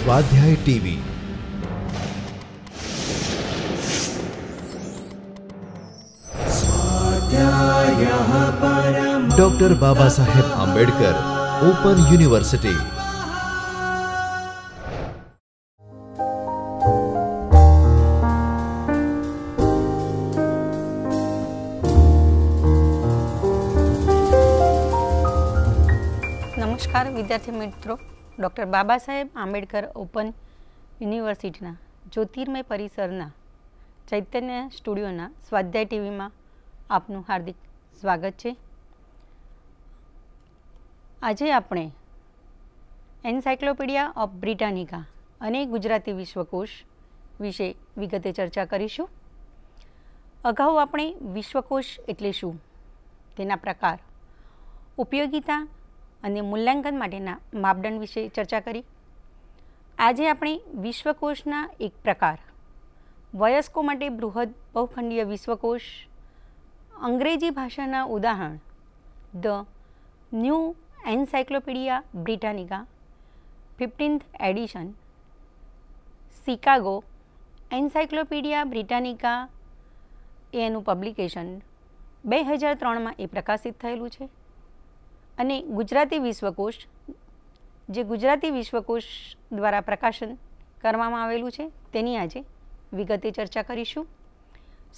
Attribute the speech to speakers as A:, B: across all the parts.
A: स्वाध्याय TV doctor Baba Saheb Ambedkar open university नमस्कार विद्यार्थी मित्रों ડૉક્ટર બાબા સાહેબ આંબેડકર ઓપન યુનિવર્સિટીના જ્યોતિર્મય પરિસરના ચૈતન્ય સ્ટુડિયોના સ્વાધ્યાય ટીવીમાં આપનું હાર્દિક સ્વાગત છે આજે આપણે એન્સાયક્લોપીડિયા ઓફ બ્રિટાનિકા અને ગુજરાતી વિશ્વકોશ વિશે વિગતે ચર્ચા કરીશું અગાઉ આપણે વિશ્વકોશ એટલે શું તેના પ્રકાર ઉપયોગિતા અને મૂલ્યાંકન માટેના માપદંડ વિશે ચર્ચા કરી આજે આપણે વિશ્વકોશના એક પ્રકાર વયસ્કો માટે બૃહદ બહુખંડીય વિશ્વકોશ અંગ્રેજી ભાષાના ઉદાહરણ the new encyclopaedia Britannica fifteenth edition Chicago encyclopaedia Britannica એનું પબ્લિકેશન બે હજાર ત્રણમાં એ પ્રકાશિત થયેલું છે અને ગુજરાતી વિશ્વકોશ જે ગુજરાતી વિશ્વકોશ દ્વારા પ્રકાશન કરવામાં આવેલું છે તેની આજે વિગતે ચર્ચા કરીશું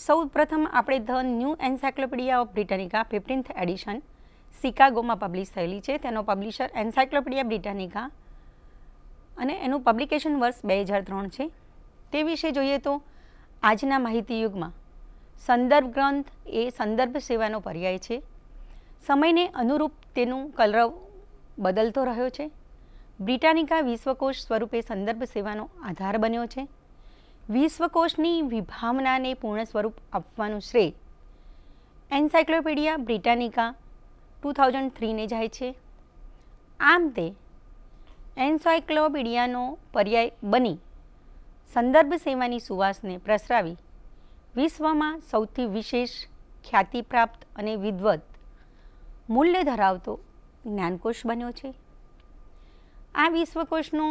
A: સૌ પ્રથમ આપણે the new encyclopaedia of Britannica fifteenth edition શિકાગોમાં પબ્લિશ થયેલી છે તેનો પબ્લિશર એન્સાયક્લોપીડિયા બ્રિટાનિકા અને એનું પબ્લિકેશન વર્ષ બે હજાર ત્રણ છે તે વિશે જોઈએ તો આજના માહિતી યુગમાં સંદર્ભ ગ્રંથ એ સંદર્ભ સેવાનો પર્યાય છે સમયને અનુરૂપ તેનું કલરવ બદલતો રહ્યો છે બ્રિટાનિકા વિશ્વકોષ સ્વરૂપે સંદર્ભ સેવાનો આધાર બન્યો છે વિશ્વકોષની વિભાવનાને પૂર્ણ સ્વરૂપ આપવાનું શ્રેય એન્સાયક્લોપીડિયા બ્રિટાનિકા ટુ થાઉઝન્ડ થ્રીને જાય છે આમ તે એન્સાયક્લોપીડિયાનો પર્યાય બની સંદર્ભ સેવાની સુવાસને પ્રસરાવી વિશ્વમાં સૌથી વિશેષ ખ્યાતિ પ્રાપ્ત અને વિદ્વત મૂલ્ય ધરાવતો જ્ઞાનકોશ બન્યો છે આ વિશ્વકોશનો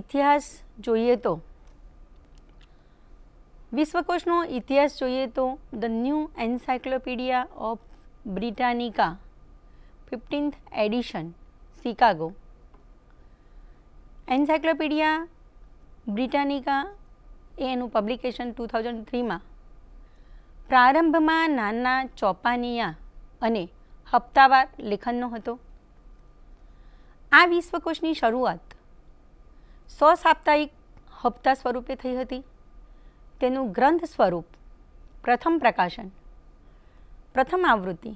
A: ઇતિહાસ જોઈએ તો વિશ્વકોશનો ઇતિહાસ જોઈએ તો the new encyclopaedia of Britannica fifteenth edition Chicago encyclopaedia Britannica એ એનું પબ્લિકેશન ટુ થાઉઝન્ડ થ્રીમાં પ્રારંભમાં નાના ચોપાનિયા અને હપ્તાવાર લેખનનો હતો આ વિશ્વકોશની શરૂઆત સો સાપ્તાહિક હપ્તા સ્વરૂપે થઈ હતી તેનું ગ્રંથ સ્વરૂપ પ્રથમ પ્રકાશન પ્રથમ આવૃત્તિ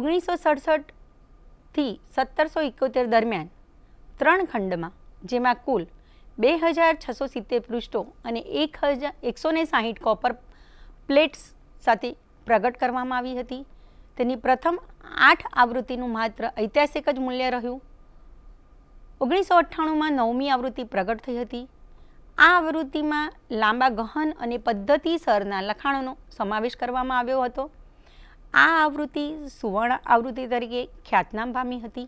A: ઓગણીસો સડસઠથી સત્તરસો એકોતેર દરમિયાન ત્રણ ખંડમાં જેમાં કુલ બે હજાર છસો સિત્તેર પૃષ્ઠો અને એક હજાર એકસો ને સાહીઠ કોપર પ્લેટ્સ સાથે પ્રગટ કરવામાં આવી હતી તેની પ્રથમ આઠ આવૃત્તિનું માત્ર ઐતિહાસિક જ મૂલ્ય રહ્યું ઓગણીસો અઠ્ઠાણુંમાં નવમી આવૃત્તિ પ્રગટ થઈ હતી આ આવૃત્તિમાં લાંબા ગહન અને પદ્ધતિસરના લખાણોનો સમાવેશ કરવામાં આવ્યો હતો આ આવૃત્તિ સુવર્ણ આવૃત્તિ તરીકે ખ્યાતનામ પામી હતી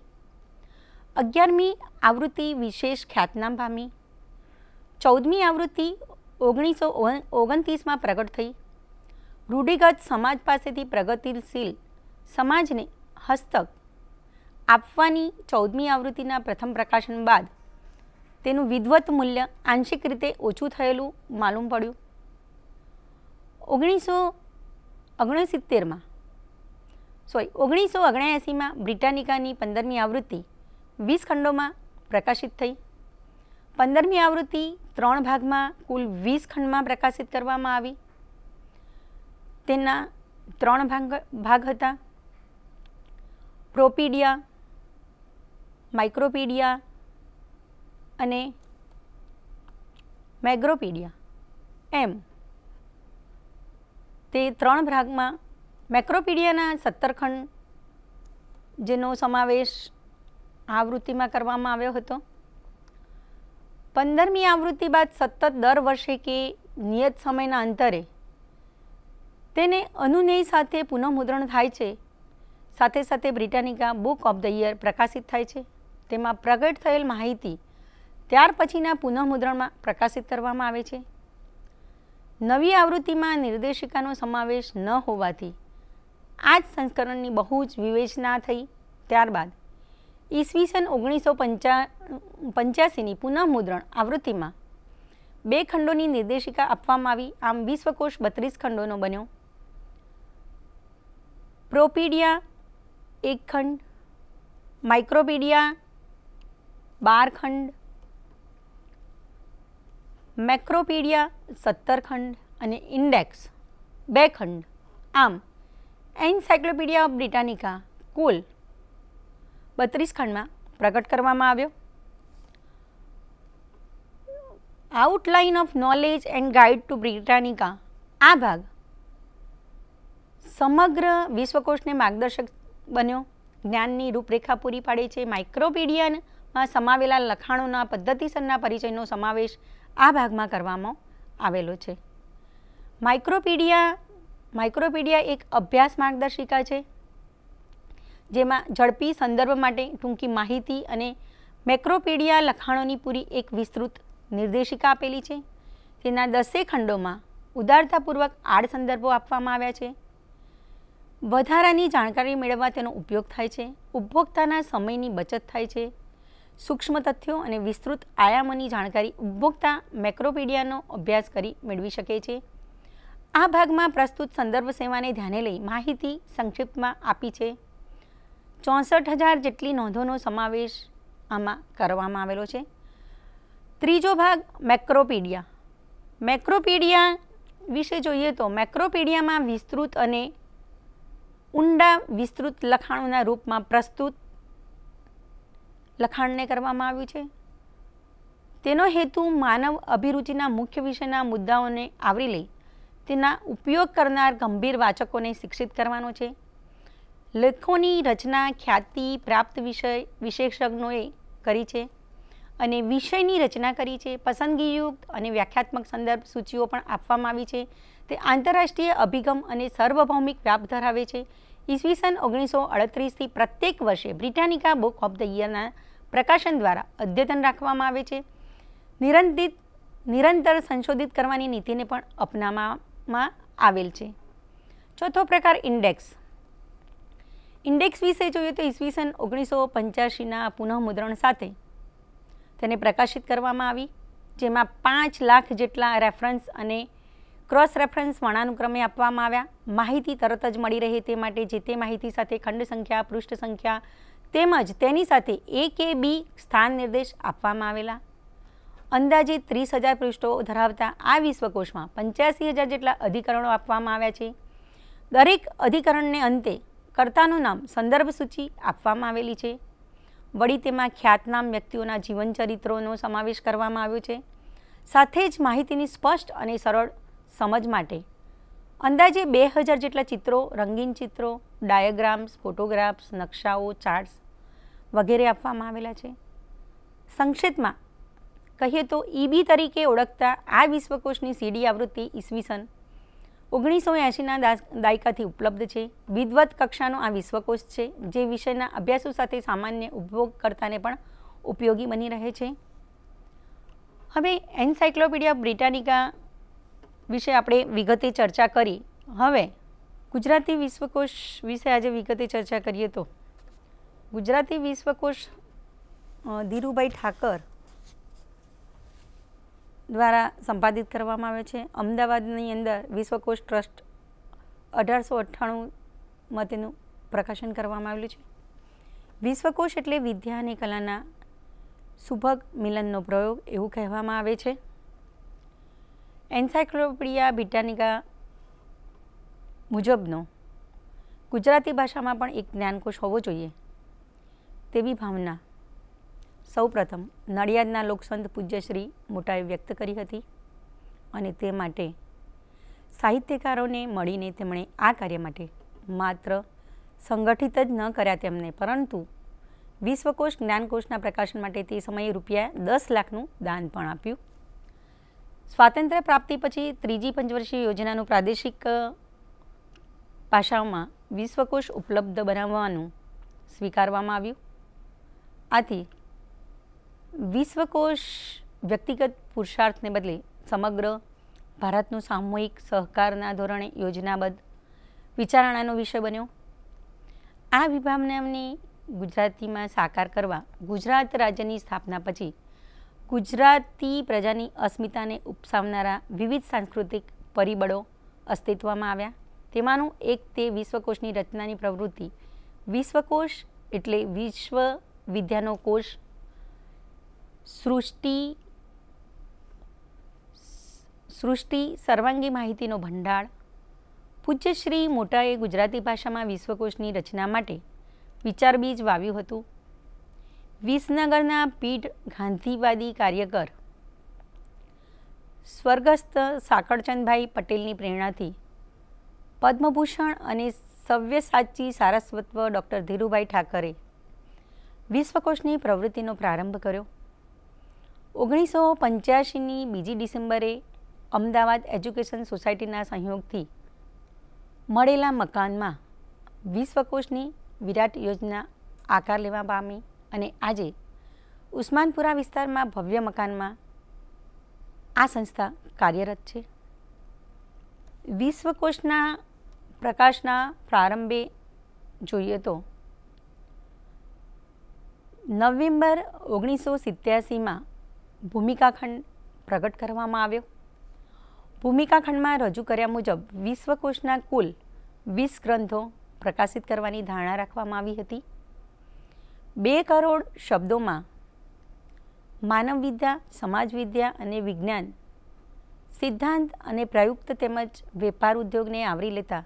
A: અગિયારમી આવૃત્તિ વિશેષ ખ્યાતનામ પામી ચૌદમી આવૃત્તિ ઓગણીસો ઓગણત્રીસમાં પ્રગટ થઈ રૂઢિગત સમાજ પાસેથી પ્રગતિશીલ સમાજને હસ્તક આપવાની ચૌદમી આવૃત્તિના પ્રથમ પ્રકાશન બાદ તેનું વિદ્વત મૂલ્ય આંશિક રીતે ઓછું થયેલું માલુમ પડ્યું ઓગણીસો ઓગણસિત્તેરમાં સોરી ઓગણીસો ઓગણએંસીમાં બ્રિટાનિકાની પંદરમી આવૃત્તિ વીસ ખંડોમાં પ્રકાશિત થઈ પંદરમી આવૃત્તિ ત્રણ ભાગમાં કુલ વીસ ખંડમાં પ્રકાશિત કરવામાં આવી તેના ત્રણ ભાગ ભાગ હતા પ્રોપીડિયા માઇક્રોપીડિયા અને મેગ્રોપીડિયા એમ તે ત્રણ ભાગમાં મેક્રોપીડિયાના સત્તર ખંડ જેનો સમાવેશ આવૃત્તિમાં કરવામાં આવ્યો હતો પંદરમી આવૃત્તિ બાદ સતત દર વર્ષે કે નિયત સમયના અંતરે તેને અનુનેય સાથે પુનઃમુદ્રણ થાય છે સાથે સાથે Britannica book of the year પ્રકાશિત થાય છે તેમાં પ્રગટ થયેલ માહિતી ત્યાર પછીના પુનઃમુદ્રણમાં પ્રકાશિત કરવામાં આવે છે નવી આવૃત્તિમાં નિર્દેશિકાનો સમાવેશ ન હોવાથી આ જ સંસ્કરણની બહુ જ વિવેચના થઈ ત્યારબાદ ઈસવીસન ઓગણીસો પંચા પંચ્યાસીની પુનઃમુદ્રણ આવૃત્તિમાં બે ખંડોની નિર્દેશિકા આપવામાં આવી આમ વિશ્વકોષ બત્રીસ ખંડોનો બન્યો પ્રોપીડિયા એક ખંડ માઇક્રોપીડિયા બાર ખંડ મેક્રોપીડિયા સત્તર ખંડ અને ઇન્ડેક્સ બે ખંડ આમ એન્સાયક્લોપીડિયા ઓફ બ્રિટાનિકા કુલ બત્રીસ ખંડમાં પ્રગટ કરવામાં આવ્યો outline of knowledge and guide to Britannica આ ભાગ સમગ્ર વિશ્વકોશને માર્ગદર્શક બન્યો જ્ઞાનની રૂપરેખા પૂરી પાડે છે માઇક્રોપીડિયામાં સમાવેલા લખાણોના પદ્ધતિસરના પરિચયનો સમાવેશ આ ભાગમાં કરવામાં આવેલો છે માઇક્રોપીડિયા માઇક્રોપીડિયા એક અભ્યાસ માર્ગદર્શિકા છે જેમાં ઝડપી સંદર્ભ માટે ટૂંકી માહિતી અને મેક્રોપીડિયા લખાણોની પૂરી એક વિસ્તૃત નિર્દેશિકા આપેલી છે તેના દસેય ખંડોમાં ઉદારતાપૂર્વક આડ સંદર્ભો આપવામાં આવ્યા છે વધારાની જાણકારી મેળવવા તેનો ઉપયોગ થાય છે ઉપભોક્તાના સમયની બચત થાય છે સૂક્ષ્મ તથ્યો અને વિસ્તૃત આયામોની જાણકારી ઉપભોક્તા મેક્રોપીડિયાનો અભ્યાસ કરી મેળવી શકે છે આ ભાગમાં પ્રસ્તુત સંદર્ભ સેવાને ધ્યાને લઈ માહિતી સંક્ષિપ્તમાં આપી છે ચોસઠ હજાર જેટલી નોંધોનો સમાવેશ આમાં કરવામાં આવેલો છે ત્રીજો ભાગ મેક્રોપીડિયા મેક્રોપીડિયા વિશે જોઈએ તો મેક્રોપીડિયામાં વિસ્તૃત અને ઊંડા વિસ્તૃત લખાણોના રૂપમાં પ્રસ્તુત લખાણને કરવામાં આવ્યું છે તેનો હેતુ માનવ અભિરુચિના મુખ્ય વિષયના મુદ્દાઓને આવરી લઈ તેના ઉપયોગ કરનાર ગંભીર વાચકોને શિક્ષિત કરવાનો છે લેખોની રચના ખ્યાતિ પ્રાપ્ત વિષય વિશેષજ્ઞોએ કરી છે અને વિષયની રચના કરી છે પસંદગીયુક્ત અને વ્યાખ્યાત્મક સંદર્ભ સૂચિઓ પણ આપવામાં આવી છે તે આંતરરાષ્ટ્રીય અભિગમ અને સર્વભૌમિક વ્યાપ ધરાવે છે ઈસવીસન ઓગણીસો અડત્રીસથી પ્રત્યેક વર્ષે બ્રિટાનિકા બુક ઓફ ધ યરના પ્રકાશન દ્વારા અદ્યતન રાખવામાં આવે છે નિરંતિત નિરંતર સંશોધિત કરવાની નીતિને પણ અપનાવવામાં આવેલ છે ચોથો પ્રકાર ઇન્ડેક્સ ઇન્ડેક્સ વિશે જોઈએ તો ઈસવીસન ઓગણીસો પંચ્યાસીના પુનઃમુદ્રણ સાથે તેને પ્રકાશિત કરવામાં આવી જેમાં પાંચ લાખ જેટલા રેફરન્સ અને ક્રોસ રેફરન્સ વર્ણાનુક્રમે આપવામાં આવ્યા માહિતી તરત જ મળી રહે તે માટે જે તે માહિતી સાથે ખંડ સંખ્યા પૃષ્ઠ સંખ્યા તેમજ તેની સાથે એ કે બી સ્થાન નિર્દેશ આપવામાં આવેલા અંદાજે ત્રીસ હજાર પૃષ્ઠો ધરાવતા આ વિશ્વકોશમાં પંચ્યાસી હજાર જેટલા અધિકરણો આપવામાં આવ્યા છે દરેક અધિકરણને અંતે કર્તાનું નામ સંદર્ભ સૂચિ આપવામાં આવેલી છે વળી તેમાં ખ્યાતનામ વ્યક્તિઓના જીવનચરિત્રોનો સમાવેશ કરવામાં આવ્યો છે સાથે જ માહિતીની સ્પષ્ટ અને સરળ સમજ માટે અંદાજે બે હજાર જેટલા ચિત્રો રંગીન ચિત્રો ડાયાગ્રામ્સ ફોટોગ્રાફ્સ નકશાઓ ચાર્ટ્સ વગેરે આપવામાં આવેલા છે સંક્ષેપમાં કહીએ તો ઈબી તરીકે ઓળખતા આ વિશ્વકોશની સીડી આવૃત્તિ ઈસવીસન ઓગણીસો એંશીના દાયકાથી ઉપલબ્ધ છે વિદવત કક્ષાનો આ વિશ્વકોશ છે જે વિષયના અભ્યાસો સાથે સામાન્ય ઉપભોગકર્તાને પણ ઉપયોગી બની રહે છે હવે એન્સાઇક્લોપીડિયા બ્રિટાનિકા વિશે આપણે વિગતે ચર્ચા કરી હવે ગુજરાતી વિશ્વકોશ વિશે આજે વિગતે ચર્ચા કરીએ તો ગુજરાતી વિશ્વકોશ ધીરુભાઈ ઠાકર દ્વારા સંપાદિત કરવામાં આવે છે અમદાવાદની અંદર વિશ્વકોશ ટ્રસ્ટ અઢારસો અઠ્ઠાણુંમાં તેનું પ્રકાશન કરવામાં આવેલું છે વિશ્વકોશ એટલે વિદ્યા અને કલાના સુભગ મિલનનો પ્રયોગ એવું કહેવામાં આવે છે એન્સાયક્લોપીડિયા બ્રિટાનિકા મુજબનો ગુજરાતી ભાષામાં પણ એક જ્ઞાનકોશ હોવો જોઈએ તેવી ભાવના સૌપ્રથમ નડિયાદના લોકસંત પૂજ્યશ્રી મોટાએ વ્યક્ત કરી હતી અને તે માટે સાહિત્યકારોને મળીને તેમણે આ કાર્ય માટે માત્ર સંગઠિત જ ન કર્યા તેમને પરંતુ વિશ્વકોશ જ્ઞાનકોશના પ્રકાશન માટે તે સમયે રૂપિયા દસ લાખનું દાન પણ આપ્યું સ્વાતંત્ર્ય પ્રાપ્તિ પછી ત્રીજી પંચવર્ષીય યોજનાનું પ્રાદેશિક ભાષાઓમાં વિશ્વકોશ ઉપલબ્ધ બનાવવાનું સ્વીકારવામાં આવ્યું આથી વિશ્વકોશ વ્યક્તિગત પુરુષાર્થને બદલે સમગ્ર ભારતનું સામૂહિક સહકારના ધોરણે યોજનાબદ્ધ વિચારણાનો વિષય બન્યો આ વિભાવનાની ગુજરાતીમાં સાકાર કરવા ગુજરાત રાજ્યની સ્થાપના પછી ગુજરાતી પ્રજાની અસ્મિતાને ઉપસાવનારા વિવિધ સાંસ્કૃતિક પરિબળો અસ્તિત્વમાં આવ્યા તેમાંનું એક તે વિશ્વકોશની રચનાની પ્રવૃત્તિ વિશ્વકોશ એટલે વિશ્વ વિદ્યાનો કોષ સૃષ્ટિ સૃષ્ટિ સર્વાંગી માહિતીનો ભંડાર પૂજ્ય શ્રી મોટાએ ગુજરાતી ભાષામાં વિશ્વકોશની રચના માટે વિચારબીજ વાવ્યું હતું વિસનગરના પીઢ ગાંધીવાદી કાર્યકર સ્વર્ગસ્થ સાકરચંદભાઈ પટેલની પ્રેરણાથી પદ્મભૂષણ અને સવ્યસાચી સારસ્વત્વ ડૉક્ટર ધીરુભાઈ ઠાકરે વિશ્વકોશની પ્રવૃત્તિનો પ્રારંભ કર્યો ઓગણીસો પંચ્યાસીની બીજી ડિસેમ્બરે અમદાવાદ એજ્યુકેશન સોસાયટીના સહયોગથી મળેલા મકાનમાં વિશ્વકોશની વિરાટ યોજના આકાર લેવા પામી અને આજે ઉસ્માનપુરા વિસ્તારમાં ભવ્ય મકાનમાં આ સંસ્થા કાર્યરત છે વિશ્વકોશના પ્રકાશના પ્રારંભે જોઈએ તો નવેમ્બર ઓગણીસો સિત્યાસીમાં ભૂમિકાખંડ પ્રગટ કરવામાં આવ્યો ભૂમિકાખંડમાં રજૂ કર્યા મુજબ વિશ્વકોશના કુલ વીસ ગ્રંથો પ્રકાશિત કરવાની ધારણા રાખવામાં આવી હતી બે કરોડ શબ્દોમાં માનવવિદ્યા સમાજવિદ્યા અને વિજ્ઞાન સિદ્ધાંત અને પ્રયુક્ત તેમજ વેપાર ઉદ્યોગને આવરી લેતા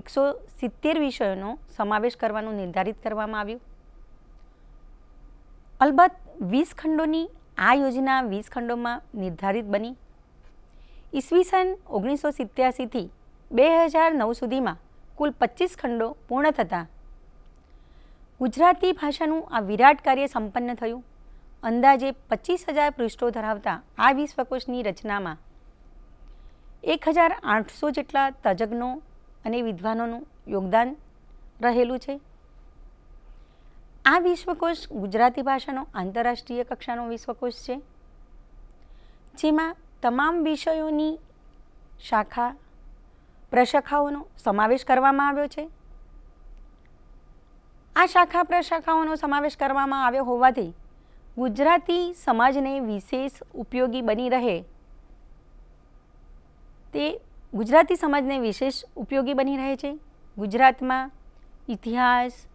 A: એકસો સિત્તેર વિષયોનો સમાવેશ કરવાનું નિર્ધારિત કરવામાં આવ્યું અલબત્ત વીસ ખંડોની આ યોજના વીસ ખંડોમાં નિર્ધારિત બની ઈસવીસન ઓગણીસો સિત્યાસીથી બે હજાર નવ સુધીમાં કુલ પચીસ ખંડો પૂર્ણ થતા ગુજરાતી ભાષાનું આ વિરાટ કાર્ય સંપન્ન થયું અંદાજે પચીસ હજાર પૃષ્ઠો ધરાવતા આ વિશ્વકોશની રચનામાં એક હજાર આઠસો જેટલા તજજ્ઞો અને વિદ્વાનોનું યોગદાન રહેલું છે આ વિશ્વકોશ ગુજરાતી ભાષાનો આંતરરાષ્ટ્રીય કક્ષાનો વિશ્વકોશ છે જેમાં તમામ વિષયોની શાખા પ્રશાખાઓનો સમાવેશ કરવામાં આવ્યો છે આ શાખા પ્રશાખાઓનો સમાવેશ કરવામાં આવ્યો હોવાથી ગુજરાતી સમાજને વિશેષ ઉપયોગી બની રહે તે ગુજરાતી સમાજને વિશેષ ઉપયોગી બની રહે છે ગુજરાતમાં ઇતિહાસ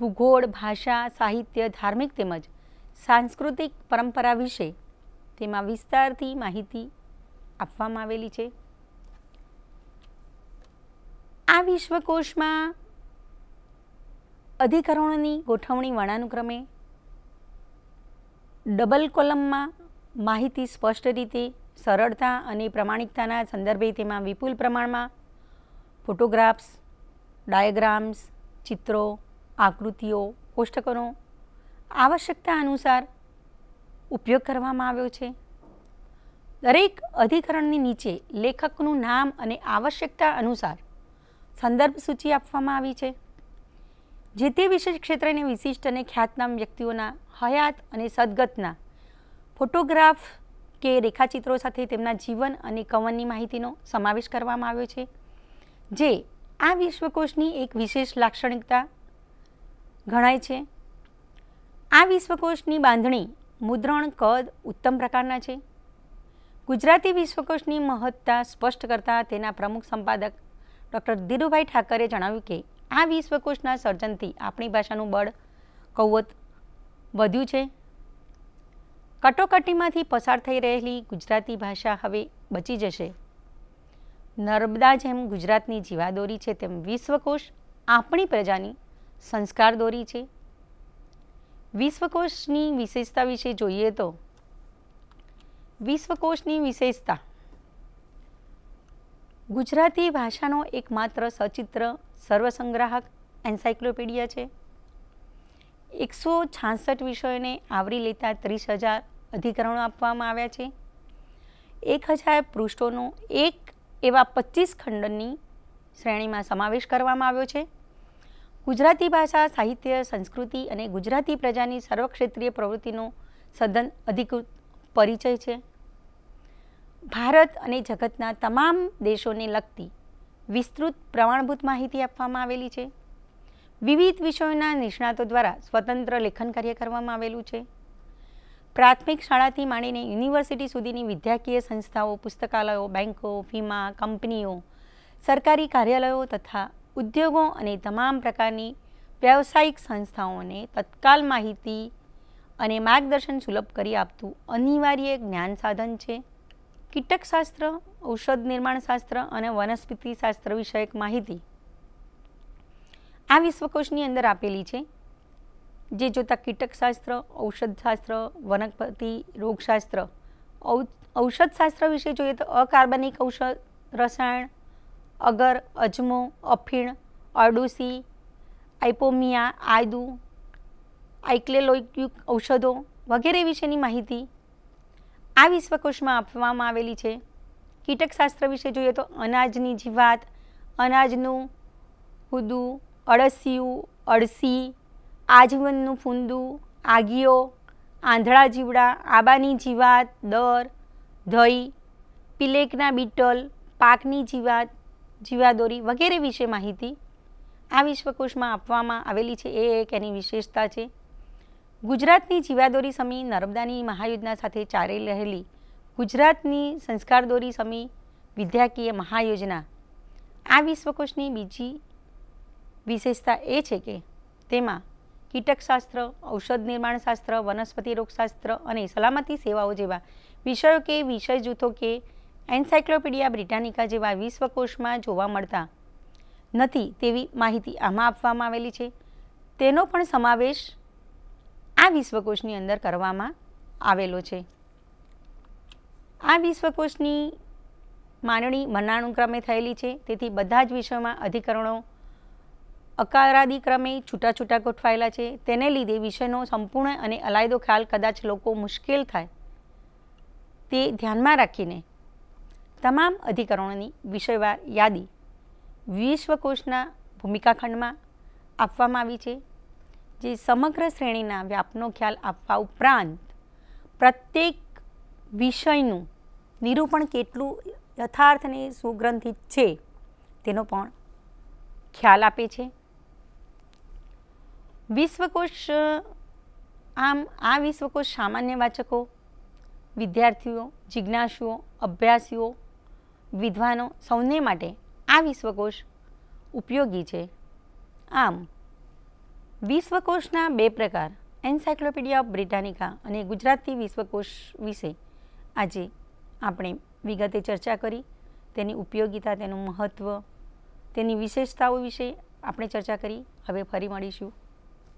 A: ભૂગોળ ભાષા સાહિત્ય ધાર્મિક તેમજ સાંસ્કૃતિક પરંપરા વિશે તેમાં વિસ્તારથી માહિતી આપવામાં આવેલી છે આ વિશ્વકોશમાં અધિકરણોની ગોઠવણી વર્ણાનુક્રમે ડબલ કોલમમાં માહિતી સ્પષ્ટ રીતે સરળતા અને પ્રમાણિકતાના સંદર્ભે તેમાં વિપુલ પ્રમાણમાં ફોટોગ્રાફ્સ ડાયાગ્રામ્સ ચિત્રો આકૃતિઓ કોષ્ટકોનો આવશ્યકતા અનુસાર ઉપયોગ કરવામાં આવ્યો છે દરેક અધિકરણની નીચે લેખકનું નામ અને આવશ્યકતા અનુસાર સંદર્ભ સૂચિ આપવામાં આવી છે જે તે વિશેષ ક્ષેત્રને વિશિષ્ટ અને ખ્યાતનામ વ્યક્તિઓના હયાત અને સદગતના ફોટોગ્રાફ કે રેખાચિત્રો સાથે તેમના જીવન અને કવનની માહિતીનો સમાવેશ કરવામાં આવ્યો છે જે આ વિશ્વકોશની એક વિશેષ લાક્ષણિકતા ગણાય છે આ વિશ્વકોશની બાંધણી મુદ્રણ કદ ઉત્તમ પ્રકારના છે ગુજરાતી વિશ્વકોશની મહત્તા સ્પષ્ટ કરતાં તેના પ્રમુખ સંપાદક ડૉક્ટર ધીરુભાઈ ઠાકરે જણાવ્યું કે આ વિશ્વકોશના સર્જનથી આપણી ભાષાનું બળ કૌવત વધ્યું છે કટોકટીમાંથી પસાર થઈ રહેલી ગુજરાતી ભાષા હવે બચી જશે નર્મદા જેમ ગુજરાતની જીવાદોરી છે તેમ વિશ્વકોશ આપણી પ્રજાની સંસ્કાર દોરી છે વિશ્વકોષની વિશેષતા વિશે જોઈએ તો વિશ્વકોષની વિશેષતા ગુજરાતી ભાષાનો એકમાત્ર સચિત્ર સર્વસંગ્રાહક એન્સાઇક્લોપીડિયા છે એકસો છાસઠ વિષયોને આવરી લેતા ત્રીસ હજાર અધિકરણો આપવામાં આવ્યા છે એક હજાર પૃષ્ઠોનો એક એવા પચીસ ખંડનની શ્રેણીમાં સમાવેશ કરવામાં આવ્યો છે ગુજરાતી ભાષા સાહિત્ય સંસ્કૃતિ અને ગુજરાતી પ્રજાની સર્વક્ષેત્રીય પ્રવૃત્તિનો સદન અધિકૃત પરિચય છે ભારત અને જગતના તમામ દેશોને લગતી વિસ્તૃત પ્રમાણભૂત માહિતી આપવામાં આવેલી છે વિવિધ વિષયોના નિષ્ણાતો દ્વારા સ્વતંત્ર લેખન કાર્ય કરવામાં આવેલું છે પ્રાથમિક શાળાથી માંડીને યુનિવર્સિટી સુધીની વિદ્યાકીય સંસ્થાઓ પુસ્તકાલયો બેન્કો ફીમા કંપનીઓ સરકારી કાર્યાલયો તથા ઉદ્યોગો અને તમામ પ્રકારની વ્યવસાયિક સંસ્થાઓને તત્કાલ માહિતી અને માર્ગદર્શન સુલભ કરી આપતું અનિવાર્ય જ્ઞાન સાધન છે કીટકશાસ્ત્ર ઔષધ નિર્માણશાસ્ત્ર અને વનસ્પતિશાસ્ત્ર વિષયક માહિતી આ વિશ્વકોશની અંદર આપેલી છે જે જોતાં કીટકશાસ્ત્ર ઔષધશાસ્ત્ર વનસ્પતિ રોગશાસ્ત્ર ઔષધશાસ્ત્ર વિશે જોઈએ તો અકાર્બનિક ઔષધ રસાયણ અગર અજમો અફીણ અરડુસી આઇપોમિયા આદુ આઇક્લેલોયુક ઔષધો વગેરે વિશેની માહિતી આ વિશ્વકોશમાં આપવામાં આવેલી છે કીટકશાસ્ત્ર વિશે જોઈએ તો અનાજની જીવાત અનાજનું હુદું અળસિયું અળસી આજવનનું ફૂંદું આગિયો આંધળા જીવડા આબાની જીવાત દર ધઈ પિલેકના બીટલ પાકની જીવાત જીવાદોરી વગેરે વિશે માહિતી આ વિશ્વકોશમાં આપવામાં આવેલી છે એ એક એની વિશેષતા છે ગુજરાતની જીવાદોરી સમી નર્મદાની મહાયોજના સાથે ચાલી રહેલી ગુજરાતની સંસ્કારદોરી સમી વિદ્યાકીય મહાયોજના આ વિશ્વકોશની બીજી વિશેષતા એ છે કે તેમાં કીટકશાસ્ત્ર ઔષધ નિર્માણશાસ્ત્ર વનસ્પતિ રોગશાસ્ત્ર અને સલામતી સેવાઓ જેવા વિષયો કે વિષય જૂથો કે એન્સાઇક્લોપીડિયા બ્રિટાનિકા જેવા વિશ્વકોશમાં જોવા મળતા નથી તેવી માહિતી આમાં આપવામાં આવેલી છે તેનો પણ સમાવેશ આ વિશ્વકોશની અંદર કરવામાં આવેલો છે આ વિશ્વકોશની માનણી મનાણું થયેલી છે તેથી બધા જ વિષયોમાં અધિકરણો અકારાદિક્રમે ક્રમે છૂટા છૂટા ગોઠવાયેલા છે તેને લીધે વિષયનો સંપૂર્ણ અને અલાયદો ખ્યાલ કદાચ લોકો મુશ્કેલ થાય તે ધ્યાનમાં રાખીને તમામ અધિકરણોની વિષયવાર યાદી વિશ્વકોશના ભૂમિકાખંડમાં આપવામાં આવી છે જે સમગ્ર શ્રેણીના વ્યાપનો ખ્યાલ આપવા ઉપરાંત પ્રત્યેક વિષયનું નિરૂપણ કેટલું યથાર્થ અને સુગ્રંથિત છે તેનો પણ ખ્યાલ આપે છે વિશ્વકોશ આમ આ વિશ્વકોશ સામાન્ય વાચકો વિદ્યાર્થીઓ જિજ્ઞાસુઓ અભ્યાસીઓ વિદ્વાનો સૌને માટે આ વિશ્વકોશ ઉપયોગી છે આમ વિશ્વકોશના બે પ્રકાર એન્સાયક્લોપીડિયા ઓફ બ્રિટાનિકા અને ગુજરાતી વિશ્વકોશ વિશે આજે આપણે વિગતે ચર્ચા કરી તેની ઉપયોગીતા તેનું મહત્ત્વ તેની વિશેષતાઓ વિશે આપણે ચર્ચા કરી હવે ફરી મળીશું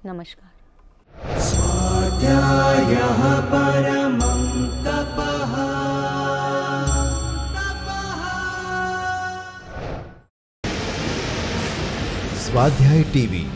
A: નમસ્કાર સ્વાધ્યાય સ્વાધ્યાય ટીવી